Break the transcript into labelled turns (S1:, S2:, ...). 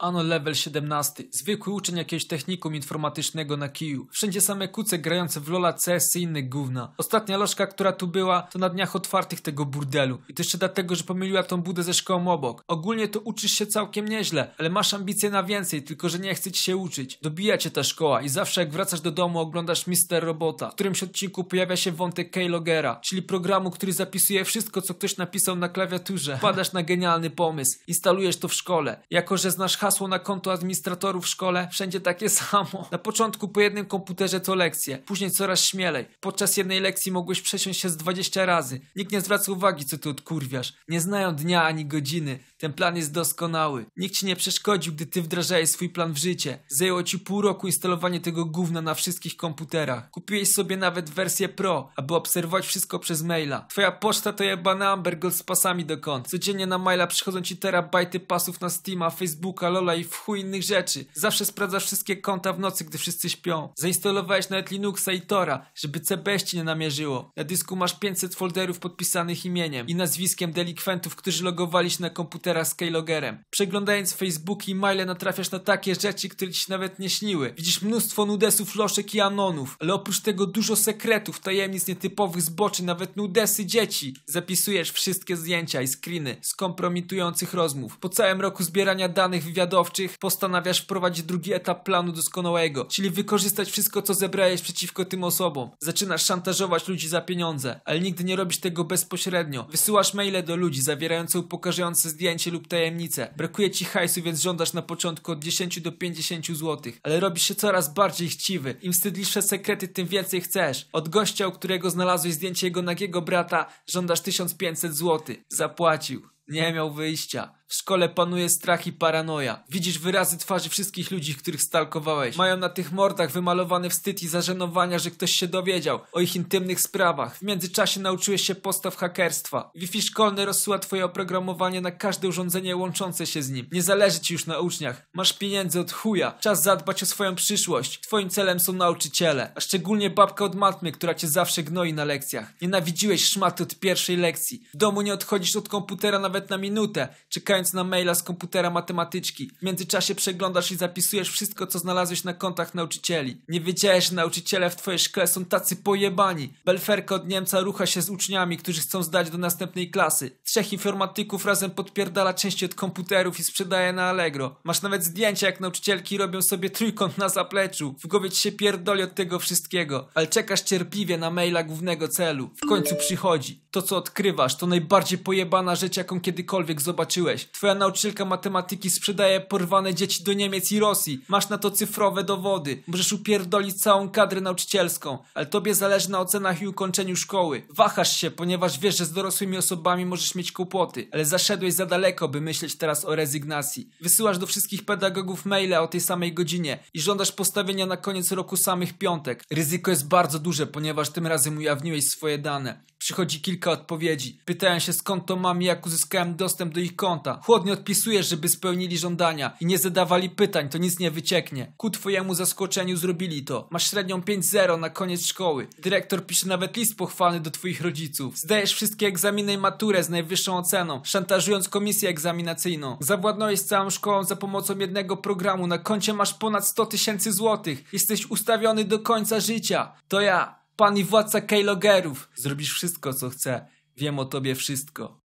S1: Ano level 17, zwykły uczeń jakiegoś technikum informatycznego na kiju. Wszędzie same kuce grające w Lola, CS i inne gówna. Ostatnia lożka, która tu była, to na dniach otwartych tego burdelu. I to jeszcze dlatego, że pomyliła tą budę ze szkołą obok. Ogólnie to uczysz się całkiem nieźle, ale masz ambicje na więcej, tylko że nie chcesz się uczyć. Dobija cię ta szkoła i zawsze jak wracasz do domu oglądasz Mister Robota. W którymś odcinku pojawia się wątek Keylogera, czyli programu, który zapisuje wszystko, co ktoś napisał na klawiaturze. wpadasz na genialny pomysł, instalujesz to w szkole. Jako, że znasz hasło hasło na konto administratorów w szkole, wszędzie takie samo. Na początku po jednym komputerze co lekcje, później coraz śmielej. Podczas jednej lekcji mogłeś przesiąść się z 20 razy. Nikt nie zwraca uwagi, co ty odkurwiasz. Nie znają dnia ani godziny. Ten plan jest doskonały. Nikt ci nie przeszkodził, gdy ty wdrażałeś swój plan w życie. Zajęło ci pół roku instalowanie tego gówna na wszystkich komputerach. Kupiłeś sobie nawet wersję Pro, aby obserwować wszystko przez maila. Twoja poczta to jebana Ambergold z pasami do kont. Codziennie na maila przychodzą ci terabajty pasów na Steama, Facebooka, i w chuj innych rzeczy. Zawsze sprawdzasz wszystkie konta w nocy, gdy wszyscy śpią. Zainstalowałeś nawet Linuxa i Tora, żeby CBS ci nie namierzyło. Na dysku masz 500 folderów podpisanych imieniem i nazwiskiem delikwentów, którzy logowali się na komputera z Keylogerem. Przeglądając Facebooki i maile natrafiasz na takie rzeczy, które ci się nawet nie śniły. Widzisz mnóstwo nudesów, loszek i anonów, ale oprócz tego dużo sekretów, tajemnic, nietypowych zboczy, nawet nudesy dzieci. Zapisujesz wszystkie zdjęcia i screeny z kompromitujących rozmów. Po całym roku zbierania danych wywiadu wywiadowczych postanawiasz wprowadzić drugi etap planu doskonałego, czyli wykorzystać wszystko, co zebrałeś przeciwko tym osobom. Zaczynasz szantażować ludzi za pieniądze, ale nigdy nie robisz tego bezpośrednio. Wysyłasz maile do ludzi zawierające upokarzające zdjęcie lub tajemnicę. Brakuje ci hajsu, więc żądasz na początku od 10 do 50 zł, ale robisz się coraz bardziej chciwy. Im wstydliwsze sekrety, tym więcej chcesz. Od gościa, u którego znalazłeś zdjęcie jego nagiego brata, żądasz 1500 zł. Zapłacił. Nie miał wyjścia. W szkole panuje strach i paranoja. Widzisz wyrazy twarzy wszystkich ludzi, których stalkowałeś. Mają na tych mordach wymalowany wstyd i zażenowania, że ktoś się dowiedział o ich intymnych sprawach. W międzyczasie nauczyłeś się postaw hakerstwa. Wi-Fi szkolny rozsyła twoje oprogramowanie na każde urządzenie łączące się z nim. Nie zależy ci już na uczniach. Masz pieniędzy od chuja. Czas zadbać o swoją przyszłość. Twoim celem są nauczyciele. A szczególnie babka od matmy, która cię zawsze gnoi na lekcjach. Nienawidziłeś szmaty od pierwszej lekcji. W domu nie odchodzisz od komputera nawet na minutę, czekając na maila z komputera matematyczki. W międzyczasie przeglądasz i zapisujesz wszystko, co znalazłeś na kontach nauczycieli. Nie wiedziałeś, że nauczyciele w twojej szkole są tacy pojebani. Belferka od Niemca rucha się z uczniami, którzy chcą zdać do następnej klasy. Trzech informatyków razem podpierdala części od komputerów i sprzedaje na Allegro. Masz nawet zdjęcia, jak nauczycielki robią sobie trójkąt na zapleczu. W głowie ci się pierdoli od tego wszystkiego, ale czekasz cierpliwie na maila głównego celu. W końcu przychodzi. To, co odkrywasz, to najbardziej pojebana rzecz, jaką kiedykolwiek zobaczyłeś. Twoja nauczycielka matematyki sprzedaje porwane dzieci do Niemiec i Rosji. Masz na to cyfrowe dowody. Możesz upierdolić całą kadrę nauczycielską, ale tobie zależy na ocenach i ukończeniu szkoły. Wahasz się, ponieważ wiesz, że z dorosłymi osobami możesz mieć kłopoty, ale zaszedłeś za daleko, by myśleć teraz o rezygnacji. Wysyłasz do wszystkich pedagogów maile o tej samej godzinie i żądasz postawienia na koniec roku samych piątek. Ryzyko jest bardzo duże, ponieważ tym razem ujawniłeś swoje dane. Przychodzi kilka odpowiedzi. Pytają się skąd to mam i jak uzyskałem dostęp do ich konta. Chłodnie odpisuję, żeby spełnili żądania i nie zadawali pytań, to nic nie wycieknie. Ku twojemu zaskoczeniu zrobili to. Masz średnią 5-0 na koniec szkoły. Dyrektor pisze nawet list pochwalny do twoich rodziców. Zdajesz wszystkie egzaminy i maturę z najwyższą oceną, szantażując komisję egzaminacyjną. Zawładnąłeś całą szkołą za pomocą jednego programu. Na koncie masz ponad 100 tysięcy złotych. Jesteś ustawiony do końca życia. To ja. Pan i władca Keylogerów. Zrobisz wszystko, co chce. Wiem o tobie wszystko.